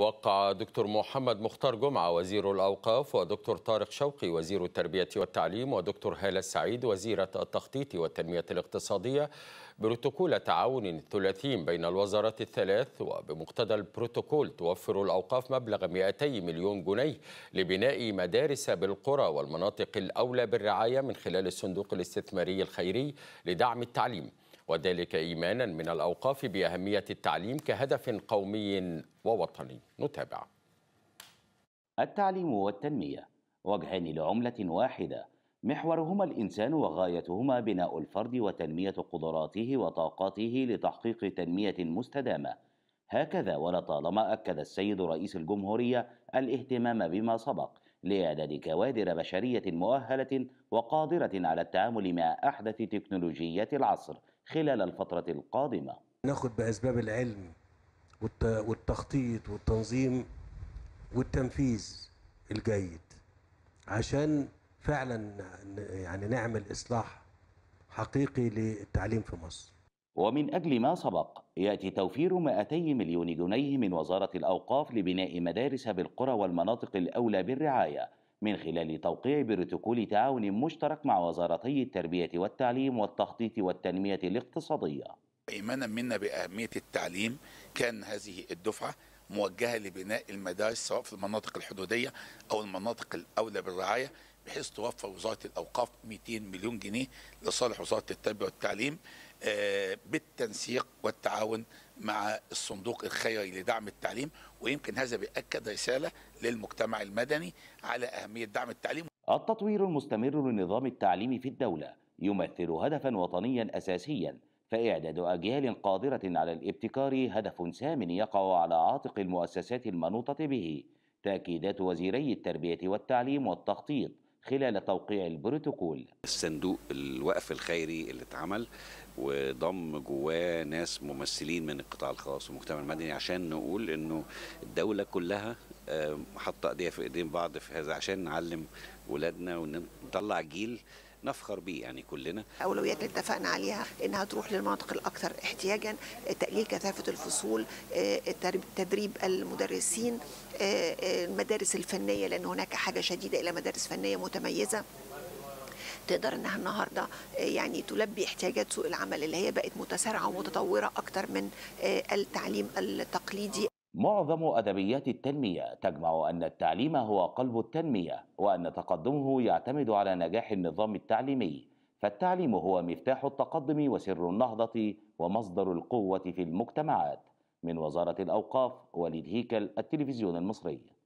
وقع دكتور محمد مختار جمعة وزير الأوقاف ودكتور طارق شوقي وزير التربية والتعليم ودكتور هالة السعيد وزيرة التخطيط والتنمية الاقتصادية بروتوكول تعاون ثلاثين بين الوزارات الثلاث وبمقتضى البروتوكول توفر الأوقاف مبلغ 200 مليون جنيه لبناء مدارس بالقرى والمناطق الأولى بالرعاية من خلال الصندوق الاستثماري الخيري لدعم التعليم وذلك إيمانا من الأوقاف بأهمية التعليم كهدف قومي ووطني نتابع التعليم والتنمية وجهان لعملة واحدة محورهما الإنسان وغايتهما بناء الفرد وتنمية قدراته وطاقاته لتحقيق تنمية مستدامة هكذا ولطالما أكد السيد رئيس الجمهورية الاهتمام بما سبق لإعداد كوادر بشرية مؤهلة وقادرة على التعامل مع أحدث تكنولوجيات العصر خلال الفترة القادمة ناخد بأسباب العلم والتخطيط والتنظيم والتنفيذ الجيد عشان فعلا يعني نعمل إصلاح حقيقي للتعليم في مصر ومن أجل ما سبق يأتي توفير 200 مليون جنيه من وزارة الأوقاف لبناء مدارس بالقرى والمناطق الأولى بالرعاية من خلال توقيع بروتوكول تعاون مشترك مع وزارتي التربية والتعليم والتخطيط والتنمية الاقتصادية إيمانا منا بأهمية التعليم كان هذه الدفعة موجهة لبناء المدارس سواء في المناطق الحدودية أو المناطق الأولى بالرعاية بحيث توفر وزارة الأوقاف 200 مليون جنيه لصالح وزارة التربية والتعليم آه، بالتنسيق والتعاون مع الصندوق الخيري لدعم التعليم ويمكن هذا بيأكد رسالة للمجتمع المدني على أهمية دعم التعليم التطوير المستمر لنظام التعليم في الدولة يمثل هدفا وطنيا أساسيا فإعداد أجيال قادرة على الابتكار هدف سام يقع على عاتق المؤسسات المنوطة به تأكيدات وزيري التربية والتعليم والتخطيط خلال توقيع البروتوكول الصندوق الوقف الخيري اللي اتعمل وضم جواه ناس ممثلين من القطاع الخاص والمجتمع المدني عشان نقول انه الدوله كلها آه، حاطه ايديها في ايدين بعض في هذا عشان نعلم ولادنا ونطلع جيل نفخر بيه يعني كلنا اولويات اللي اتفقنا عليها انها تروح للمناطق الاكثر احتياجا تقليل كثافه الفصول آه، تدريب المدرسين آه، آه، المدارس الفنيه لان هناك حاجه شديده الى مدارس فنيه متميزه تقدر انها النهارده يعني تلبي احتياجات سوق العمل اللي هي بقت متسارعه ومتطوره اكتر من التعليم التقليدي معظم ادبيات التنميه تجمع ان التعليم هو قلب التنميه وان تقدمه يعتمد على نجاح النظام التعليمي فالتعليم هو مفتاح التقدم وسر النهضه ومصدر القوه في المجتمعات من وزاره الاوقاف وليد هيكل التلفزيون المصري